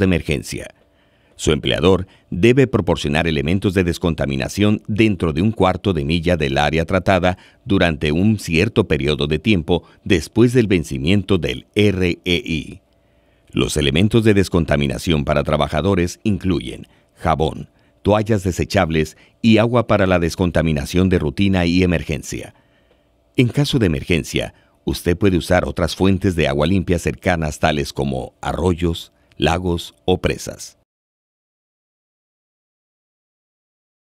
de emergencia. Su empleador debe proporcionar elementos de descontaminación dentro de un cuarto de milla del área tratada durante un cierto periodo de tiempo después del vencimiento del REI. Los elementos de descontaminación para trabajadores incluyen jabón, toallas desechables y agua para la descontaminación de rutina y emergencia. En caso de emergencia, usted puede usar otras fuentes de agua limpia cercanas tales como arroyos, lagos o presas.